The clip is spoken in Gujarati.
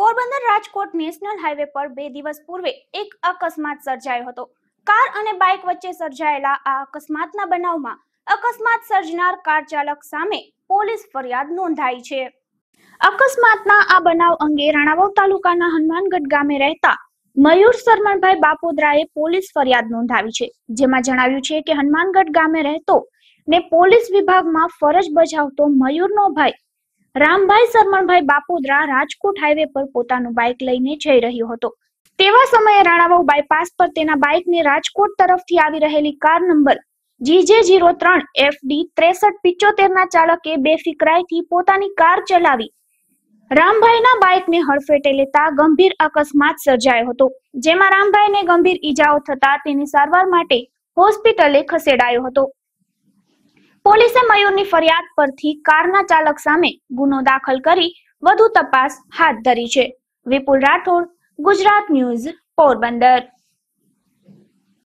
પોરબંદર રાજકોટ નેશનલ હાઈવે પર બે દિવસ પૂર્વે એક અકસ્માત સર્જાયો હતો કાર અને બાઇક વચ્ચે સર્જાયેલા આ અકસ્માતના બનાવમાં અકસ્માત સર્જનાર કાર ચાલક સામે પોલીસ ફરિયાદ નોંધાઈ છે અકસ્માતના આ બનાવ અંગે રાણાવાવ તાલુકાના હનુમાનગઢ ગામે રહેતા મયુર સરમણભાઈ બાપોદરાએ પોલીસ ફરિયાદ નોંધાવી છે જેમાં જણાવ્યું છે કે હનુમાનગઢ ગામે રહેતો ને પોલીસ વિભાગમાં ફરજ બજાવતો મયુરનો ભાઈ રામભાઈ સરમણભાઈ બાપુદ્રા રાજકોટ હાઈવે પર પોતાનું બાઇક લઈને જઈ રહ્યો હતો તેવા સમયે રાણાવાવ બાયપાસ પર તેના બાઇકને રાજકોટ તરફથી આવી રહેલી કાર નંબર જીજે જીરો ત્રણ એફડી ત્રેસઠ પિચોતેર ના ચાલકે બેફિકરાઈથી પોતાની કાર ચલાવી રામભાઈના બાઇકને હડફેટે લેતા ગંભીર અકસ્માત સર્જાયો હતો જેમાં રામભાઈને ગંભીર ઈજાઓ થતા તેની સારવાર માટે હોસ્પિટલે ખસેડાયો હતો પોલીસે મયુરની ફરિયાદ પરથી કારના ચાલક સામે ગુનો દાખલ કરી વધુ તપાસ હાથ ધરી છે વિપુલ રાઠોડ ગુજરાત ન્યૂઝ પોરબંદર